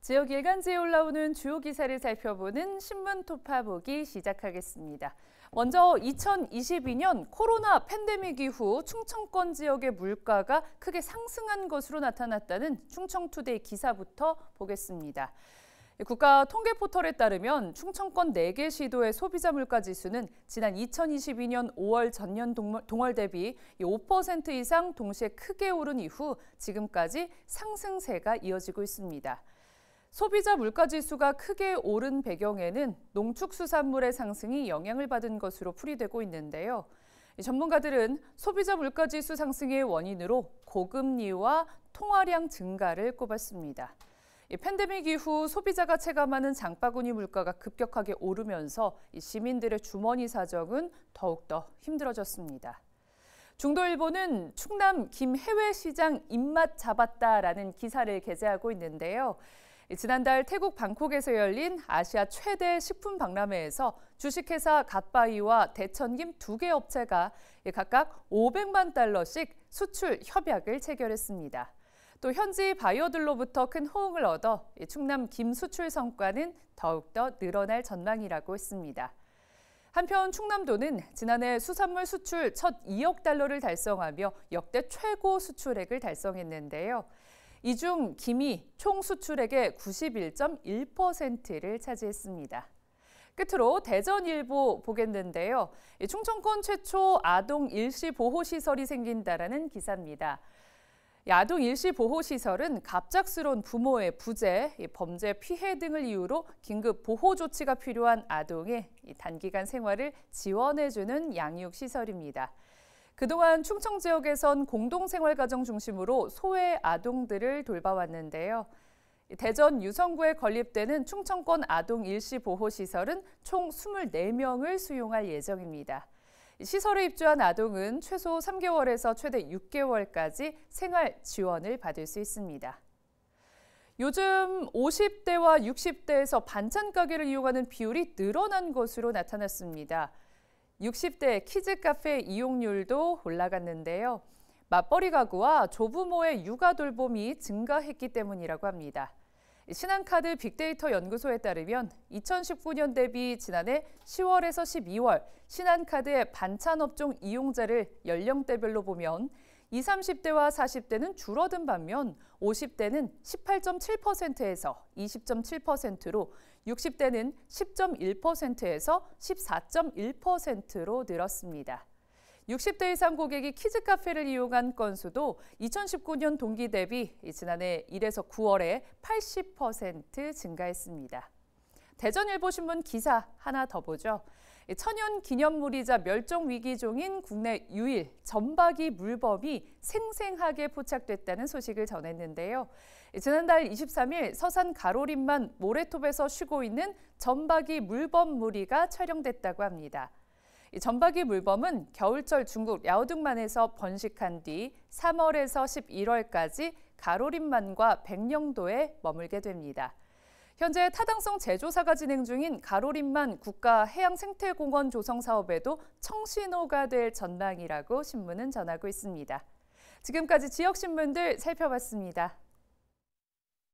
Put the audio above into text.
지역 일간지에 올라오는 주요 기사를 살펴보는 신문 토파보기 시작하겠습니다. 먼저 2022년 코로나 팬데믹 이후 충청권 지역의 물가가 크게 상승한 것으로 나타났다는 충청투데이 기사부터 보겠습니다. 국가 통계 포털에 따르면 충청권 4개 시도의 소비자 물가 지수는 지난 2022년 5월 전년 동월 대비 5% 이상 동시에 크게 오른 이후 지금까지 상승세가 이어지고 있습니다. 소비자 물가 지수가 크게 오른 배경에는 농축수산물의 상승이 영향을 받은 것으로 풀이되고 있는데요. 전문가들은 소비자 물가 지수 상승의 원인으로 고금리와 통화량 증가를 꼽았습니다. 팬데믹 이후 소비자가 체감하는 장바구니 물가가 급격하게 오르면서 시민들의 주머니 사정은 더욱더 힘들어졌습니다. 중도일보는 충남 김해외 시장 입맛 잡았다라는 기사를 게재하고 있는데요. 지난달 태국 방콕에서 열린 아시아 최대 식품 박람회에서 주식회사 갓바이와 대천김 두 개 업체가 각각 500만 달러씩 수출 협약을 체결했습니다. 또 현지 바이오들로부터큰 호응을 얻어 충남 김 수출 성과는 더욱더 늘어날 전망이라고 했습니다. 한편 충남도는 지난해 수산물 수출 첫 2억 달러를 달성하며 역대 최고 수출액을 달성했는데요. 이 중 김이 총 수출액의 91.1%를 차지했습니다. 끝으로 대전일보 보겠는데요. 충청권 최초 아동 일시 보호시설이 생긴다라는 기사입니다. 야동 일시 보호 시설은 갑작스러운 부모의 부재, 범죄 피해 등을 이유로 긴급 보호 조치가 필요한 아동의 단기간 생활을 지원해주는 양육 시설입니다. 그동안 충청 지역에선 공동생활가정 중심으로 소외 아동들을 돌봐왔는데요. 대전 유성구에 건립되는 충청권 아동 일시 보호 시설은 총 24명을 수용할 예정입니다. 시설에 입주한 아동은 최소 3개월에서 최대 6개월까지 생활 지원을 받을 수 있습니다. 요즘 50대와 60대에서 반찬 가게를 이용하는 비율이 늘어난 것으로 나타났습니다. 60대 키즈 카페 이용률도 올라갔는데요. 맞벌이 가구와 조부모의 육아 돌봄이 증가했기 때문이라고 합니다. 신한카드 빅데이터 연구소에 따르면 2019년 대비 지난해 10월에서 12월 신한카드의 반찬 업종 이용자를 연령대별로 보면 20, 30대와 40대는 줄어든 반면 50대는 18.7%에서 20.7%로 60대는 10.1%에서 14.1%로 늘었습니다. 60대 이상 고객이 키즈 카페를 이용한 건수도 2019년 동기 대비 지난해 1에서 9월에 80% 증가했습니다. 대전일보신문 기사 하나 더 보죠. 천연 기념물이자 멸종 위기종인 국내 유일 점박이 물범이 생생하게 포착됐다는 소식을 전했는데요. 지난달 23일 서산 가로림만 모래톱에서 쉬고 있는 점박이 물범 무리가 촬영됐다고 합니다. 전박이 물범은 겨울철 중국 랴오등만에서 번식한 뒤 3월에서 11월까지 가로림만과 백령도에 머물게 됩니다. 현재 타당성 재조사가 진행 중인 가로림만 국가해양생태공원 조성 사업에도 청신호가 될 전망이라고 신문은 전하고 있습니다. 지금까지 지역신문들 살펴봤습니다.